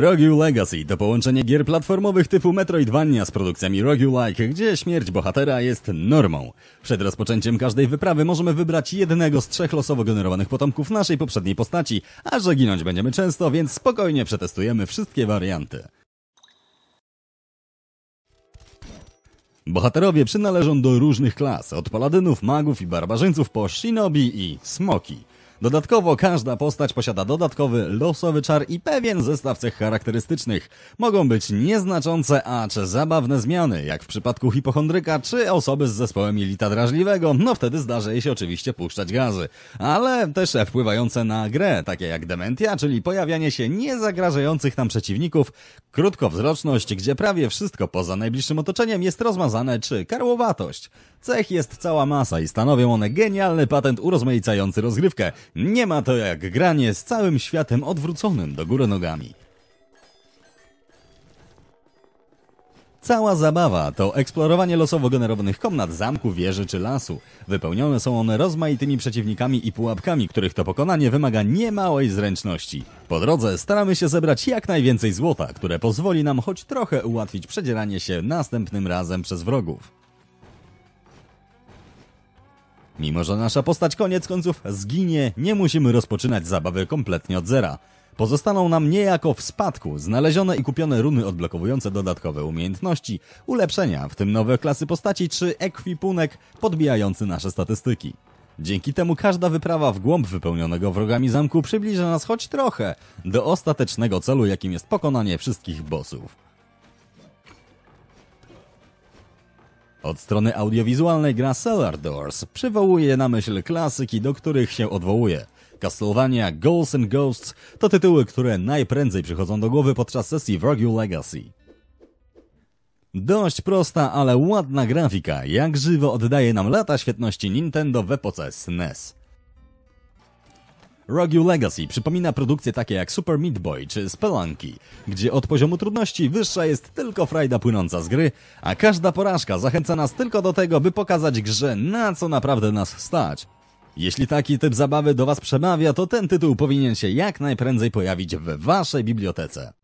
Rogue Legacy to połączenie gier platformowych typu Metroidvania z produkcjami Rogue Like, gdzie śmierć bohatera jest normą. Przed rozpoczęciem każdej wyprawy możemy wybrać jednego z trzech losowo generowanych potomków naszej poprzedniej postaci, a że ginąć będziemy często, więc spokojnie przetestujemy wszystkie warianty. Bohaterowie przynależą do różnych klas, od paladynów, magów i barbarzyńców po shinobi i smoki. Dodatkowo każda postać posiada dodatkowy losowy czar i pewien zestaw cech charakterystycznych. Mogą być nieznaczące, a czy zabawne zmiany, jak w przypadku hipochondryka czy osoby z zespołem jelita drażliwego, no wtedy zdarzy jej się oczywiście puszczać gazy. Ale też wpływające na grę, takie jak dementia, czyli pojawianie się niezagrażających nam przeciwników, krótkowzroczność, gdzie prawie wszystko poza najbliższym otoczeniem jest rozmazane, czy karłowatość. Cech jest cała masa i stanowią one genialny patent urozmaicający rozgrywkę. Nie ma to jak granie z całym światem odwróconym do góry nogami. Cała zabawa to eksplorowanie losowo generowanych komnat, zamku, wieży czy lasu. Wypełnione są one rozmaitymi przeciwnikami i pułapkami, których to pokonanie wymaga niemałej zręczności. Po drodze staramy się zebrać jak najwięcej złota, które pozwoli nam choć trochę ułatwić przedzieranie się następnym razem przez wrogów. Mimo, że nasza postać koniec końców zginie, nie musimy rozpoczynać zabawy kompletnie od zera. Pozostaną nam niejako w spadku znalezione i kupione runy odblokowujące dodatkowe umiejętności, ulepszenia, w tym nowe klasy postaci czy ekwipunek podbijający nasze statystyki. Dzięki temu każda wyprawa w głąb wypełnionego wrogami zamku przybliża nas choć trochę do ostatecznego celu, jakim jest pokonanie wszystkich bossów. Od strony audiowizualnej gra Cellar Doors przywołuje na myśl klasyki, do których się odwołuje. Castlevania, Ghosts and Ghosts to tytuły, które najprędzej przychodzą do głowy podczas sesji Virgil Legacy. Dość prosta, ale ładna grafika, jak żywo oddaje nam lata świetności Nintendo w epoce SNES. Rogue Legacy przypomina produkcje takie jak Super Meat Boy czy Spelunky, gdzie od poziomu trudności wyższa jest tylko frajda płynąca z gry, a każda porażka zachęca nas tylko do tego, by pokazać grze na co naprawdę nas stać. Jeśli taki typ zabawy do Was przemawia, to ten tytuł powinien się jak najprędzej pojawić w Waszej bibliotece.